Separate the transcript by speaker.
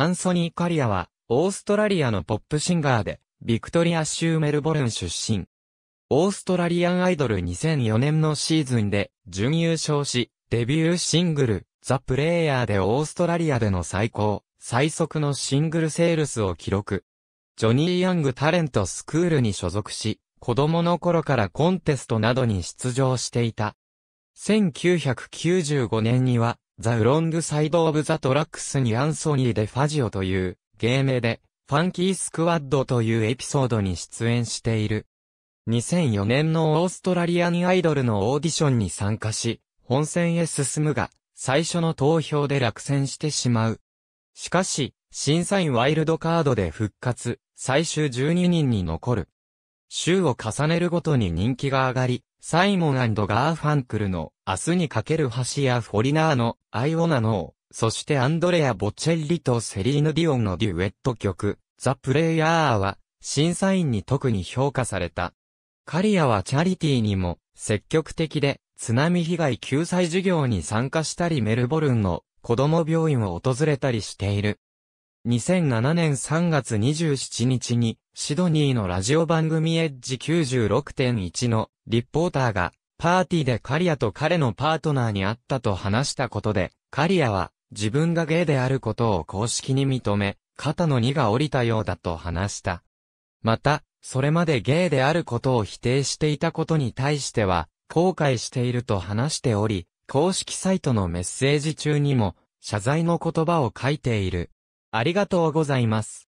Speaker 1: アンソニー・カ
Speaker 2: リアは、オーストラリアのポップシンガーで、ビクトリア州メルボルン出身。オーストラリアンアイドル2004年のシーズンで、準優勝し、デビューシングル、ザ・プレイヤーでオーストラリアでの最高、最速のシングルセールスを記録。ジョニー・ヤング・タレント・スクールに所属し、子供の頃からコンテストなどに出場していた。1995年には、ザ・ウロング・サイド・オブ・ザ・トラックスにアンソニー・デ・ファジオという、芸名で、ファンキー・スクワッドというエピソードに出演している。2004年のオーストラリアンアイドルのオーディションに参加し、本戦へ進むが、最初の投票で落選してしまう。しかし、審査員ワイルドカードで復活、最終12人に残る。週を重ねるごとに人気が上がり、サイモンガーファンクルの明日にかける橋やフォリナーのアイオナノー、そしてアンドレア・ボチェッリとセリーヌ・ディオンのデュエット曲、ザ・プレイヤーは審査員に特に評価された。カリアはチャリティーにも積極的で津波被害救済事業に参加したりメルボルンの子供病院を訪れたりしている。2007年3月27日に、シドニーのラジオ番組エッジ96.1のリポーターが、パーティーでカリアと彼のパートナーに会ったと話したことで、カリアは、自分がゲイであることを公式に認め、肩の荷が降りたようだと話した。また、それまでゲイであることを否定していたことに対しては、後悔していると話しており、公式サイトのメッセージ中にも、謝罪の言葉を書いている。ありがとうご
Speaker 1: ざいます。